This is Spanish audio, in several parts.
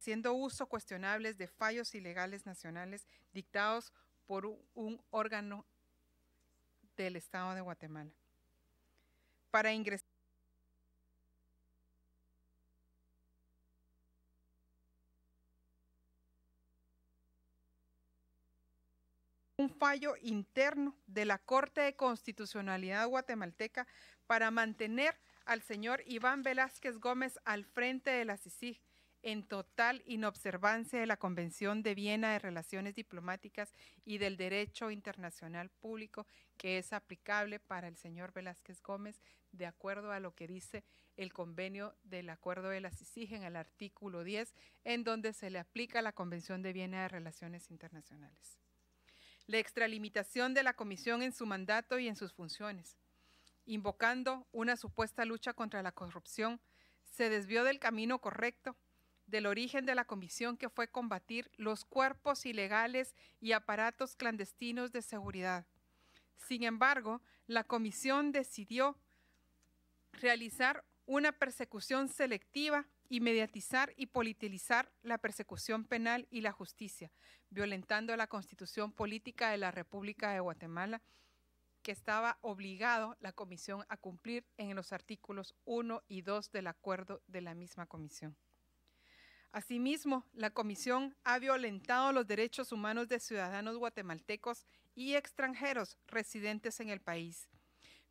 siendo uso cuestionables de fallos ilegales nacionales dictados por un órgano del Estado de Guatemala. Para ingresar un fallo interno de la Corte de Constitucionalidad guatemalteca para mantener al señor Iván Velázquez Gómez al frente de la CICIG en total inobservancia de la Convención de Viena de Relaciones Diplomáticas y del Derecho Internacional Público que es aplicable para el señor Velázquez Gómez de acuerdo a lo que dice el convenio del Acuerdo de la CICIG en el artículo 10, en donde se le aplica la Convención de Viena de Relaciones Internacionales. La extralimitación de la Comisión en su mandato y en sus funciones, invocando una supuesta lucha contra la corrupción, se desvió del camino correcto del origen de la comisión que fue combatir los cuerpos ilegales y aparatos clandestinos de seguridad. Sin embargo, la comisión decidió realizar una persecución selectiva y mediatizar y politizar la persecución penal y la justicia, violentando la constitución política de la República de Guatemala que estaba obligado la comisión a cumplir en los artículos 1 y 2 del acuerdo de la misma comisión. Asimismo, la Comisión ha violentado los derechos humanos de ciudadanos guatemaltecos y extranjeros residentes en el país,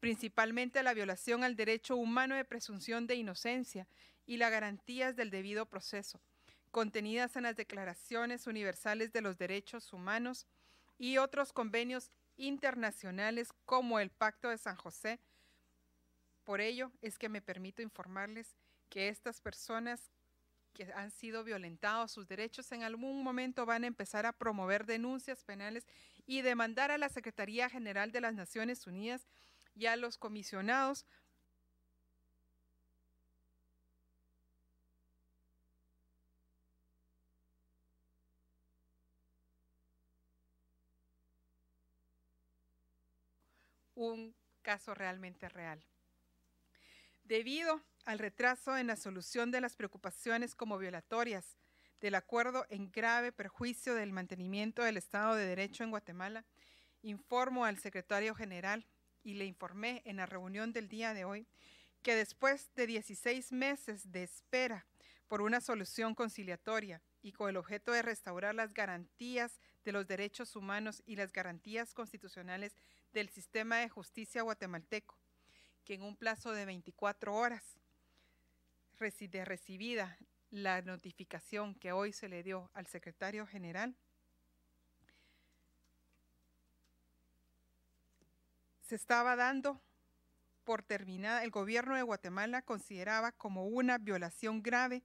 principalmente la violación al derecho humano de presunción de inocencia y las garantías del debido proceso, contenidas en las Declaraciones Universales de los Derechos Humanos y otros convenios internacionales como el Pacto de San José. Por ello es que me permito informarles que estas personas que han sido violentados sus derechos, en algún momento van a empezar a promover denuncias penales y demandar a la Secretaría General de las Naciones Unidas y a los comisionados un caso realmente real debido al retraso en la solución de las preocupaciones como violatorias del acuerdo en grave perjuicio del mantenimiento del Estado de Derecho en Guatemala, informo al secretario general y le informé en la reunión del día de hoy que después de 16 meses de espera por una solución conciliatoria y con el objeto de restaurar las garantías de los derechos humanos y las garantías constitucionales del sistema de justicia guatemalteco, que en un plazo de 24 horas de recibida la notificación que hoy se le dio al secretario general, se estaba dando por terminada, el gobierno de Guatemala consideraba como una violación grave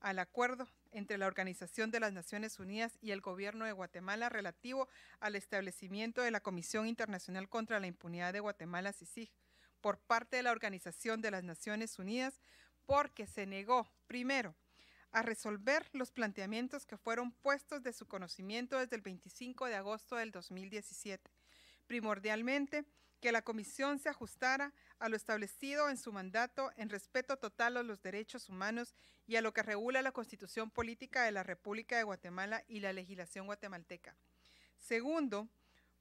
al acuerdo entre la Organización de las Naciones Unidas y el gobierno de Guatemala relativo al establecimiento de la Comisión Internacional contra la Impunidad de Guatemala, CICIG, por parte de la Organización de las Naciones Unidas porque se negó, primero, a resolver los planteamientos que fueron puestos de su conocimiento desde el 25 de agosto del 2017, primordialmente que la Comisión se ajustara a lo establecido en su mandato en respeto total a los derechos humanos y a lo que regula la Constitución Política de la República de Guatemala y la legislación guatemalteca. Segundo,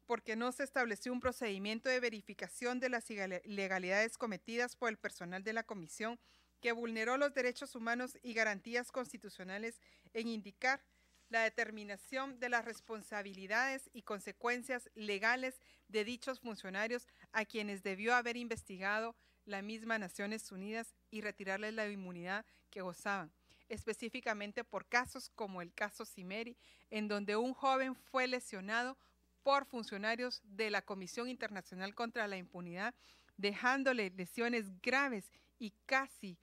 porque no se estableció un procedimiento de verificación de las ilegalidades cometidas por el personal de la comisión que vulneró los derechos humanos y garantías constitucionales en indicar la determinación de las responsabilidades y consecuencias legales de dichos funcionarios a quienes debió haber investigado la misma Naciones Unidas y retirarles la inmunidad que gozaban, específicamente por casos como el caso Cimeri, en donde un joven fue lesionado por funcionarios de la Comisión Internacional contra la Impunidad, dejándole lesiones graves y casi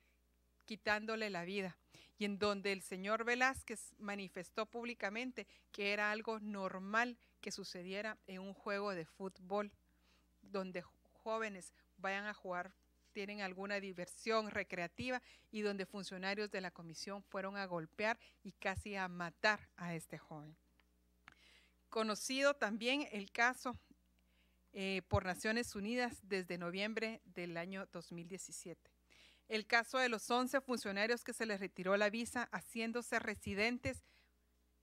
quitándole la vida, y en donde el señor Velázquez manifestó públicamente que era algo normal que sucediera en un juego de fútbol, donde jóvenes vayan a jugar, tienen alguna diversión recreativa y donde funcionarios de la comisión fueron a golpear y casi a matar a este joven. Conocido también el caso eh, por Naciones Unidas desde noviembre del año 2017. El caso de los 11 funcionarios que se les retiró la visa haciéndose residentes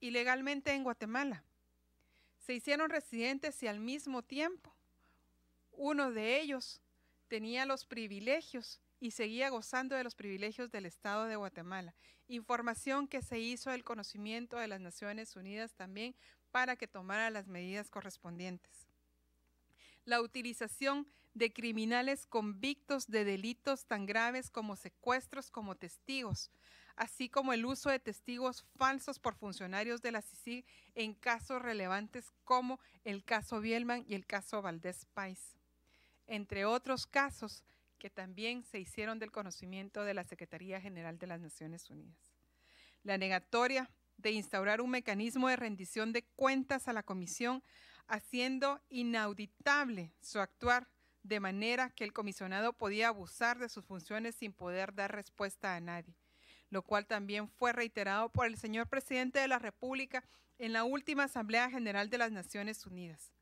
ilegalmente en Guatemala. Se hicieron residentes y al mismo tiempo uno de ellos tenía los privilegios y seguía gozando de los privilegios del Estado de Guatemala. Información que se hizo del conocimiento de las Naciones Unidas también para que tomara las medidas correspondientes. La utilización de criminales convictos de delitos tan graves como secuestros como testigos, así como el uso de testigos falsos por funcionarios de la CICIG en casos relevantes como el caso Bielman y el caso Valdés Pais, entre otros casos que también se hicieron del conocimiento de la Secretaría General de las Naciones Unidas. La negatoria de instaurar un mecanismo de rendición de cuentas a la Comisión, haciendo inauditable su actuar, de manera que el comisionado podía abusar de sus funciones sin poder dar respuesta a nadie, lo cual también fue reiterado por el señor presidente de la República en la última Asamblea General de las Naciones Unidas.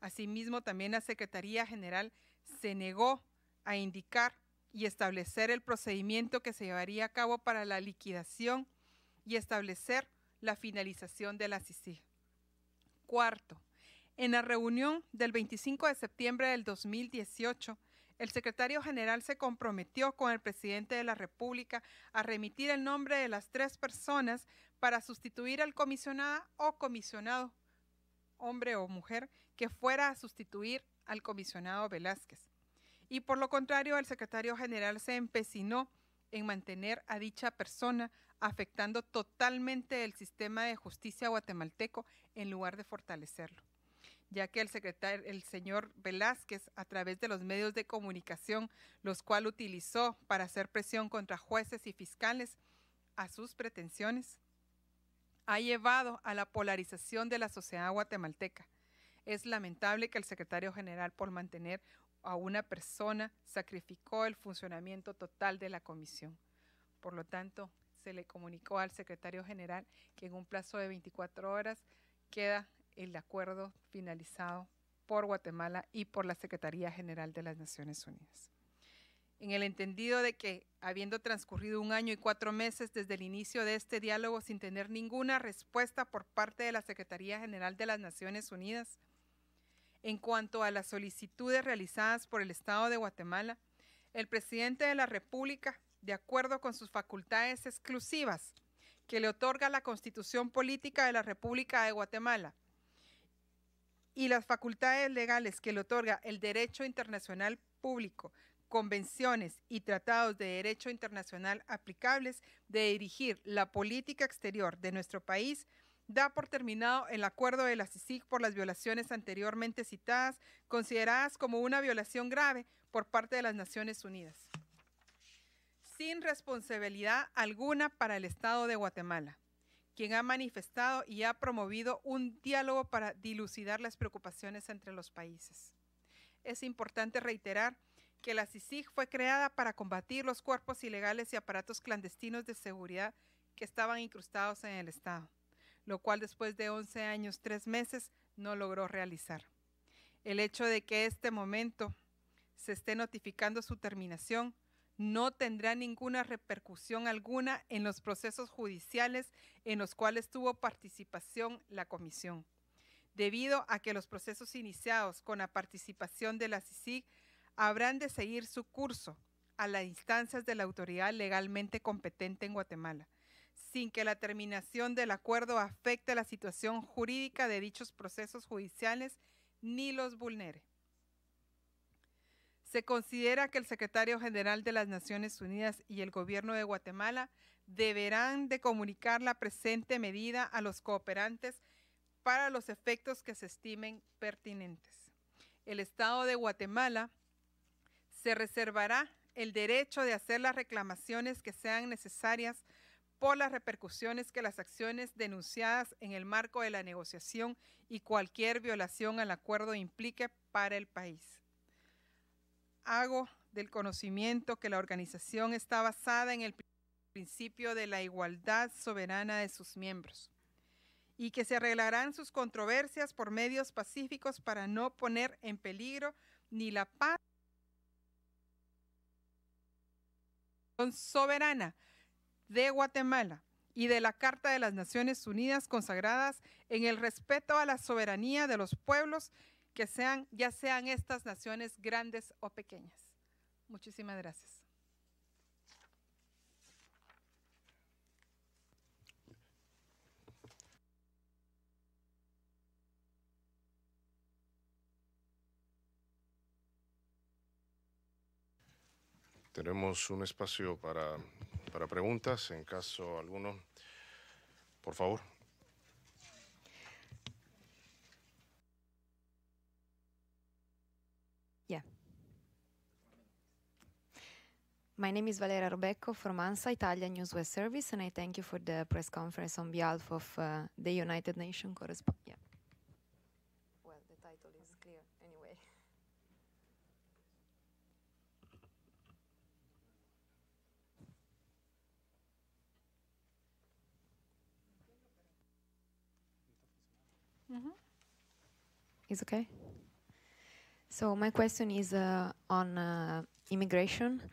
Asimismo, también la Secretaría General se negó a indicar y establecer el procedimiento que se llevaría a cabo para la liquidación y establecer la finalización de la CICIG. Cuarto, en la reunión del 25 de septiembre del 2018, el secretario general se comprometió con el presidente de la República a remitir el nombre de las tres personas para sustituir al comisionada o comisionado, hombre o mujer, que fuera a sustituir al comisionado Velázquez. Y por lo contrario, el secretario general se empecinó en mantener a dicha persona afectando totalmente el sistema de justicia guatemalteco en lugar de fortalecerlo ya que el secretario, el señor Velázquez, a través de los medios de comunicación, los cual utilizó para hacer presión contra jueces y fiscales a sus pretensiones, ha llevado a la polarización de la sociedad guatemalteca. Es lamentable que el secretario general, por mantener a una persona, sacrificó el funcionamiento total de la comisión. Por lo tanto, se le comunicó al secretario general que en un plazo de 24 horas queda el acuerdo finalizado por Guatemala y por la Secretaría General de las Naciones Unidas. En el entendido de que, habiendo transcurrido un año y cuatro meses desde el inicio de este diálogo sin tener ninguna respuesta por parte de la Secretaría General de las Naciones Unidas, en cuanto a las solicitudes realizadas por el Estado de Guatemala, el presidente de la República de acuerdo con sus facultades exclusivas que le otorga la Constitución Política de la República de Guatemala y las facultades legales que le otorga el derecho internacional público, convenciones y tratados de derecho internacional aplicables de dirigir la política exterior de nuestro país, da por terminado el acuerdo de la CICIG por las violaciones anteriormente citadas, consideradas como una violación grave por parte de las Naciones Unidas sin responsabilidad alguna para el Estado de Guatemala, quien ha manifestado y ha promovido un diálogo para dilucidar las preocupaciones entre los países. Es importante reiterar que la CICIG fue creada para combatir los cuerpos ilegales y aparatos clandestinos de seguridad que estaban incrustados en el Estado, lo cual después de 11 años, 3 meses, no logró realizar. El hecho de que este momento se esté notificando su terminación no tendrá ninguna repercusión alguna en los procesos judiciales en los cuales tuvo participación la Comisión, debido a que los procesos iniciados con la participación de la CICIG habrán de seguir su curso a las instancias de la autoridad legalmente competente en Guatemala, sin que la terminación del acuerdo afecte la situación jurídica de dichos procesos judiciales ni los vulnere. Se considera que el secretario general de las Naciones Unidas y el gobierno de Guatemala deberán de comunicar la presente medida a los cooperantes para los efectos que se estimen pertinentes. El Estado de Guatemala se reservará el derecho de hacer las reclamaciones que sean necesarias por las repercusiones que las acciones denunciadas en el marco de la negociación y cualquier violación al acuerdo implique para el país hago del conocimiento que la organización está basada en el principio de la igualdad soberana de sus miembros y que se arreglarán sus controversias por medios pacíficos para no poner en peligro ni la paz soberana de Guatemala y de la Carta de las Naciones Unidas consagradas en el respeto a la soberanía de los pueblos que sean, ya sean estas naciones grandes o pequeñas. Muchísimas gracias. Tenemos un espacio para, para preguntas. En caso alguno, por favor. My name is Valeria Robecco from ANSA, Italian Web Service, and I thank you for the press conference on behalf of uh, the United Nations correspondent. Yeah. Well, the title is clear anyway. Mm -hmm. Is okay? So my question is uh, on uh, immigration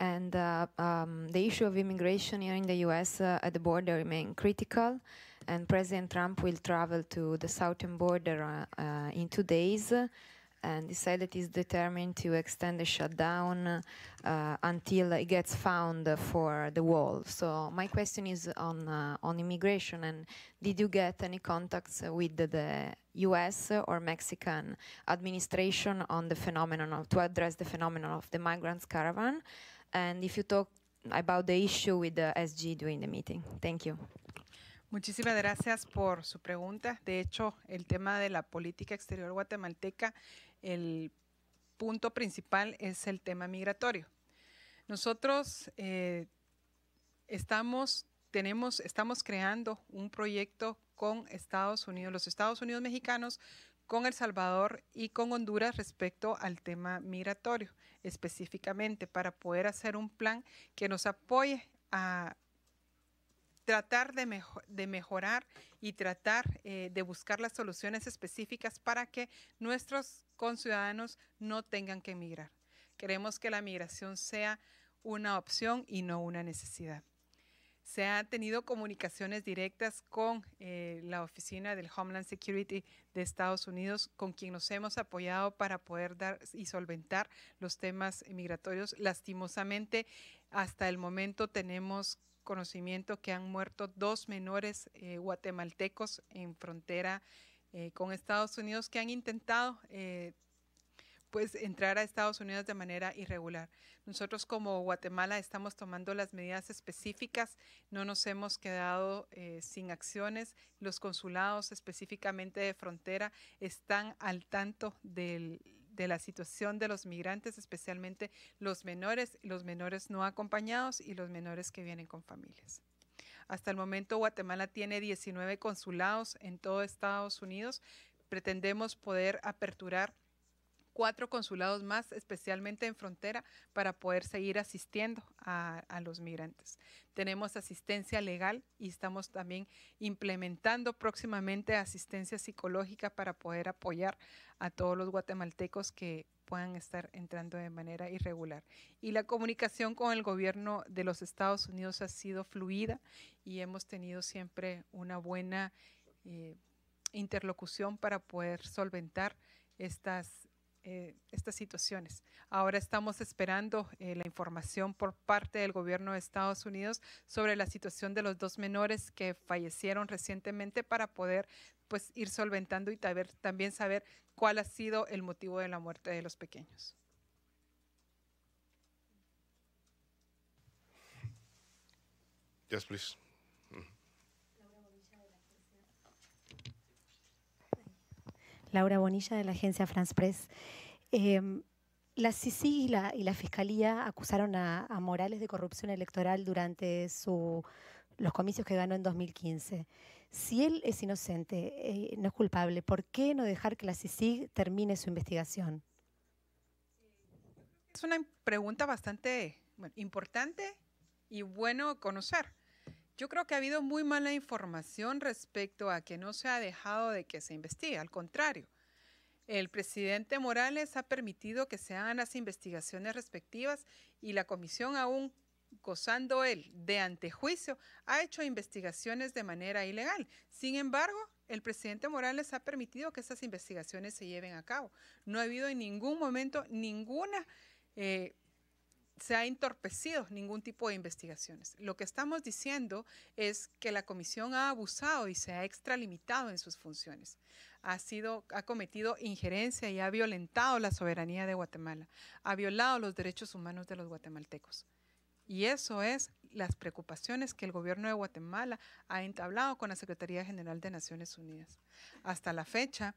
and uh, um, the issue of immigration here in the US uh, at the border remains critical. And President Trump will travel to the southern border uh, uh in two days. And he said that he's determined to extend the shutdown uh, until it gets found for the wall. So my question is on uh, on immigration. And did you get any contacts with the, the U.S. or Mexican administration on the phenomenon of, to address the phenomenon of the migrants caravan? and if you talk about the issue with SG during the meeting. Thank you. Muchísimas gracias por su pregunta. De hecho, el tema de la política exterior guatemalteca, el punto principal es el tema migratorio. Nosotros eh, estamos, tenemos, estamos creando un proyecto con Estados Unidos, los Estados Unidos mexicanos, con El Salvador y con Honduras respecto al tema migratorio específicamente para poder hacer un plan que nos apoye a tratar de, de mejorar y tratar eh, de buscar las soluciones específicas para que nuestros conciudadanos no tengan que emigrar. Queremos que la migración sea una opción y no una necesidad se han tenido comunicaciones directas con eh, la oficina del Homeland Security de Estados Unidos, con quien nos hemos apoyado para poder dar y solventar los temas migratorios. Lastimosamente, hasta el momento tenemos conocimiento que han muerto dos menores eh, guatemaltecos en frontera eh, con Estados Unidos que han intentado pues entrar a Estados Unidos de manera irregular. Nosotros como Guatemala estamos tomando las medidas específicas, no nos hemos quedado eh, sin acciones, los consulados específicamente de frontera están al tanto de la situación de los migrantes, especialmente los menores, los menores no acompañados y los menores que vienen con familias. Hasta el momento Guatemala tiene 19 consulados en todo Estados Unidos. Pretendemos poder aperturar cuatro consulados más, especialmente en frontera, para poder seguir asistiendo a, los migrantes. Tenemos asistencia legal y estamos también implementando próximamente asistencia psicológica para poder apoyar a todos los guatemaltecos que puedan estar entrando de manera irregular. Y la comunicación con el gobierno de los Estados Unidos ha sido fluida y hemos tenido siempre una buena eh, interlocución para poder solventar estas eh, estas situaciones. Ahora estamos esperando eh, la información por parte del gobierno de Estados Unidos sobre la situación de los dos menores que fallecieron recientemente para poder pues ir solventando y también saber cuál ha sido el motivo de la muerte de los pequeños. Yes, Laura Bonilla de la agencia France Press. Em, la CICIG y la, Fiscalía acusaron a, Morales de corrupción electoral durante los comicios que ganó en 2015. Si él es inocente, eh, no es culpable, ¿por qué no dejar que la CICIG termine su investigación? Es una pregunta bastante importante y bueno conocer. Yo creo que ha habido muy mala información respecto a que no se ha dejado de que se investigue, al contrario. El presidente Morales ha permitido que se hagan las investigaciones respectivas y la comisión aún gozando él de antejuicio, ha hecho investigaciones de manera ilegal. Sin embargo, el presidente Morales ha permitido que esas investigaciones se lleven a cabo. No ha habido en ningún momento ninguna eh, se ha entorpecido ningún tipo de investigaciones. Lo que estamos diciendo es que la comisión ha abusado y se ha extralimitado en sus funciones. Ha sido ha cometido injerencia y ha violentado la soberanía de Guatemala, ha violado los derechos humanos de los guatemaltecos. Y eso es las preocupaciones que el gobierno de Guatemala ha entablado con la Secretaría General de Naciones Unidas. Hasta la fecha,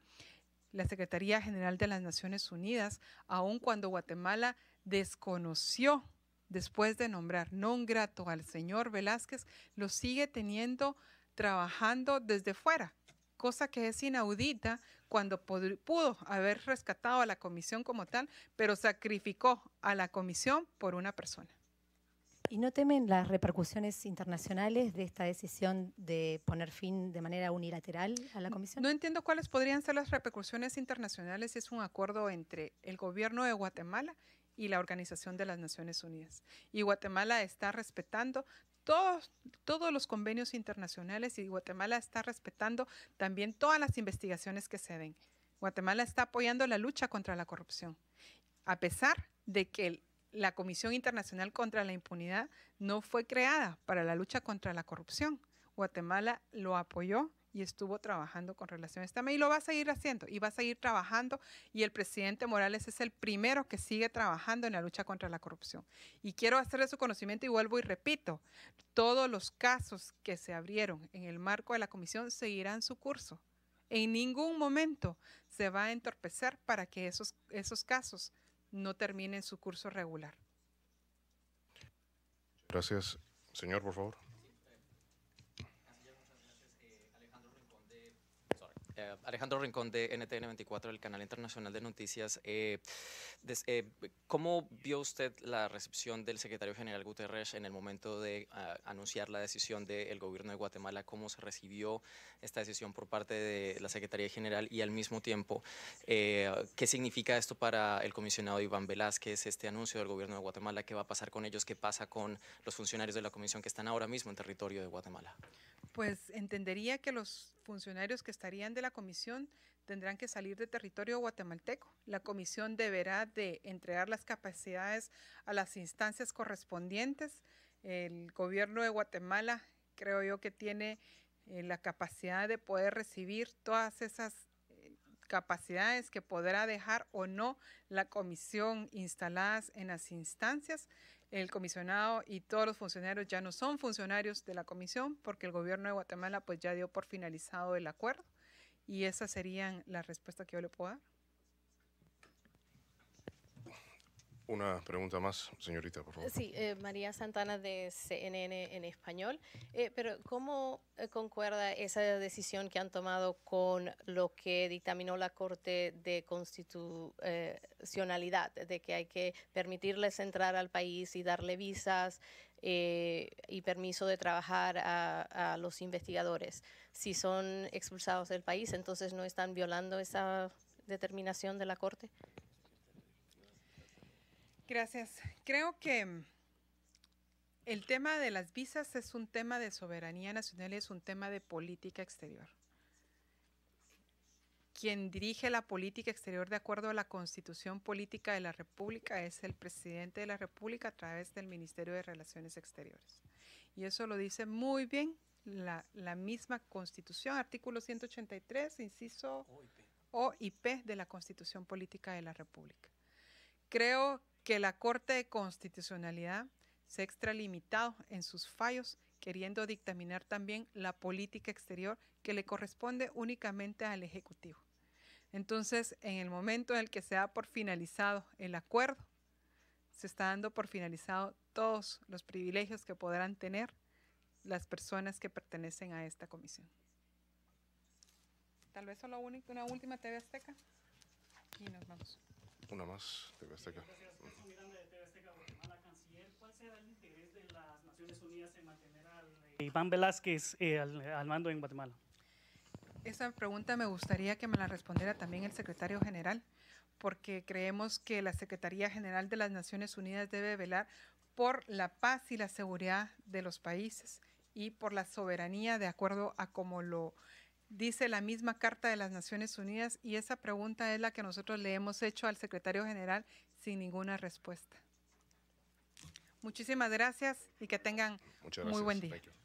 la Secretaría General de las Naciones Unidas, aun cuando Guatemala desconoció después de nombrar non grato al señor Velázquez, lo sigue teniendo trabajando desde fuera, cosa que es inaudita cuando pudo haber rescatado a la comisión como tal, pero sacrificó a la comisión por una persona. ¿Y no temen las repercusiones internacionales de esta decisión de poner fin de manera unilateral a la comisión? No entiendo cuáles podrían ser las repercusiones internacionales si es un acuerdo entre el gobierno de Guatemala y la Organización de las Naciones Unidas. Y Guatemala está respetando todos, todos los convenios internacionales y Guatemala está respetando también todas las investigaciones que se den. Guatemala está apoyando la lucha contra la corrupción, a pesar de que la Comisión Internacional contra la Impunidad no fue creada para la lucha contra la corrupción. Guatemala lo apoyó y estuvo trabajando con relación a este y lo va a seguir haciendo y va a seguir trabajando y el presidente Morales es el primero que sigue trabajando en la lucha contra la corrupción. Y quiero hacerle su conocimiento y vuelvo y repito, todos los casos que se abrieron en el marco de la comisión seguirán su curso. En ningún momento se va a entorpecer para que esos, esos casos no terminen su curso regular. Gracias. Señor, por favor. Eh, Alejandro Rincón de NTN24, el canal internacional de noticias. Eh, eh, ¿Cómo vio usted la recepción del secretario general Guterres en el momento de ah, anunciar la decisión del gobierno de Guatemala? ¿Cómo se recibió esta decisión por parte de la Secretaría General y al mismo tiempo qué significa esto para el comisionado Iván Velázquez, este anuncio del gobierno de Guatemala? ¿Qué va a pasar con ellos? ¿Qué pasa con los funcionarios de la comisión que están ahora mismo en territorio de Guatemala? pues entendería que los funcionarios que estarían de la comisión tendrán que salir de territorio guatemalteco. La comisión deberá de entregar las capacidades a las instancias correspondientes. El gobierno de Guatemala creo yo que tiene eh, la capacidad de poder recibir todas esas eh, capacidades que podrá dejar o no la comisión instaladas en las instancias el comisionado y todos los funcionarios ya no son funcionarios de la comisión porque el gobierno de Guatemala pues ya dio por finalizado el acuerdo y esa serían la respuesta que yo le puedo dar. Una pregunta más, señorita, por favor. Sí, eh, María Santana de CNN en español. Eh, pero ¿cómo eh, concuerda esa decisión que han tomado con lo que dictaminó la Corte de Constitucionalidad, de que hay que permitirles entrar al país y darle visas y permiso de trabajar a los investigadores? Si son expulsados del país, entonces no están violando esa determinación de la Corte. Gracias. Creo que mm, el tema de las visas es un tema de soberanía nacional y es un tema de política exterior. Quien dirige la política exterior de acuerdo a la constitución política de la República es el presidente de la República a través del Ministerio de Relaciones Exteriores. Y eso lo dice muy bien la, misma constitución, artículo 183, inciso O de la constitución política de la República. Creo que que la Corte de Constitucionalidad se ha extralimitado en sus fallos, queriendo dictaminar también la política exterior que le corresponde únicamente al Ejecutivo. Entonces, en el momento en el que se da por finalizado el acuerdo, se está dando por finalizado todos los privilegios que podrán tener las personas que pertenecen a esta comisión. Tal vez solo una última TV Azteca y nos vamos. Una más, las Naciones eh, Iván Velázquez mantener eh, al, al, mando en Guatemala. Esa pregunta me gustaría que me la respondiera también el secretario general, porque creemos que la Secretaría General de las Naciones Unidas debe velar por la paz y la seguridad de los países y por la soberanía de acuerdo a como lo dice la misma Carta de las Naciones Unidas y esa pregunta es la que nosotros le hemos hecho al secretario general sin ninguna respuesta. Muchísimas gracias y que tengan muy buen día.